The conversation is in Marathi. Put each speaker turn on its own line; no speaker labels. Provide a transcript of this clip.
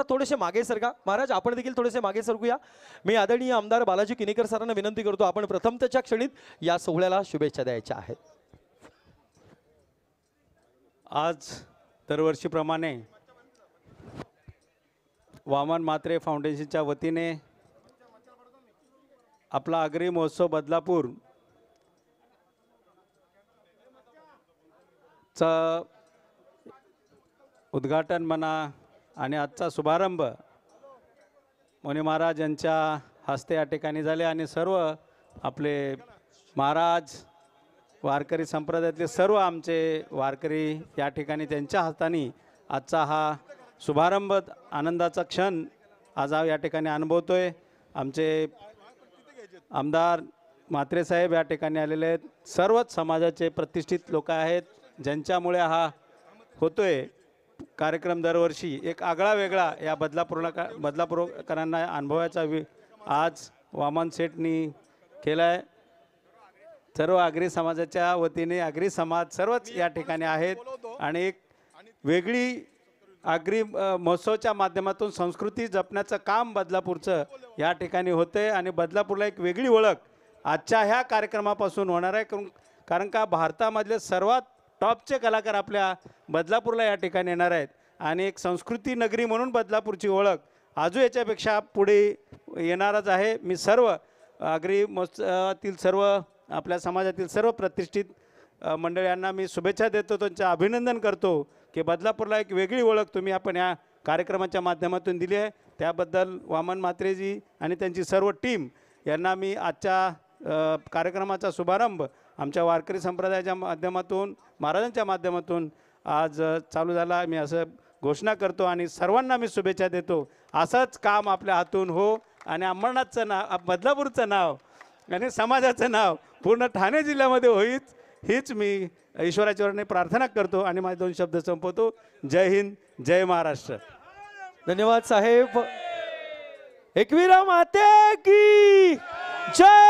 आता थोडेसे मागे सरका महाराज आपण देखील थोडेसे मागे सरकूया मी आदरणीय आमदार बालाजी किनेकर सरांना विनंती करतो आपण प्रथम त्याच्या क्षणीत या सोहळ्याला शुभेच्छा द्यायच्या आहेत आज दरवर्षीप्रमाणे वामन मात्रे फाउंडेशनच्या वतीने आपला अग्री महोत्सव बदलापूर चा उद्घाटन म्हणा आणि आजचा शुभारंभ मुनी महाराज यांच्या हस्ते या ठिकाणी झाले आणि सर्व आपले महाराज वारकरी संप्रदायातले सर्व आमचे वारकरी या ठिकाणी त्यांच्या हाताने आजचा हा शुभारंभ आनंदाचा क्षण आज या ठिकाणी अनुभवतो आहे आमचे आमदार म्हात्रेसाहेब साहेब या ठिकाणी आलेले आहेत सर्वच समाजाचे प्रतिष्ठित लोक आहेत ज्यांच्यामुळे हा होतोय कार्यक्रम दरवर्षी एक आगळा वेगळा या का बदलापूर्वकरांना अनुभवायचा वि आज वामन सेठनी केला आहे सर्व आगरी समाजाच्या वतीने आगरी समाज सर्वच या ठिकाणी आहेत आणि एक वेगळी आग्री महोत्सवच्या माध्यमातून संस्कृती जपण्याचं काम बदलापूरचं या ठिकाणी होते आणि बदलापूरला एक वेगळी ओळख आजच्या ह्या कार्यक्रमापासून होणार आहे कारण का भारतामधले सर्वात टॉपचे कलाकार आपल्या बदलापूरला या ठिकाणी येणार आहेत आणि एक संस्कृती नगरी म्हणून बदलापूरची ओळख आजू याच्यापेक्षा पुढे येणारच आहे मी सर्व आग्री महोत्सवातील सर्व आपल्या समाजातील सर्व प्रतिष्ठित यांना मी शुभेच्छा देतो त्यांचं अभिनंदन करतो की बदलापूरला एक वेगळी ओळख तुम्ही आपण या कार्यक्रमाच्या माध्यमातून दिली आहे त्याबद्दल वामन मात्रेजी आणि त्यांची सर्व टीम यांना मी आजच्या कार्यक्रमाचा शुभारंभ आमच्या वारकरी संप्रदायाच्या माध्यमातून महाराजांच्या माध्यमातून आज चालू झाला मी असं घोषणा करतो आणि सर्वांना मी शुभेच्छा देतो असंच काम आपल्या हातून हो आणि अंबरनाथचं नाव बदलापूरचं नाव आणि समाजाचं नाव पूर्ण ठाणे जिल्ह्यामध्ये होईच हीच मी ईश्वराच्या वरने प्रार्थना करतो आणि माझे दोन शब्द संपवतो जय हिंद जय महाराष्ट्र धन्यवाद साहेब एकवीरा माते की जय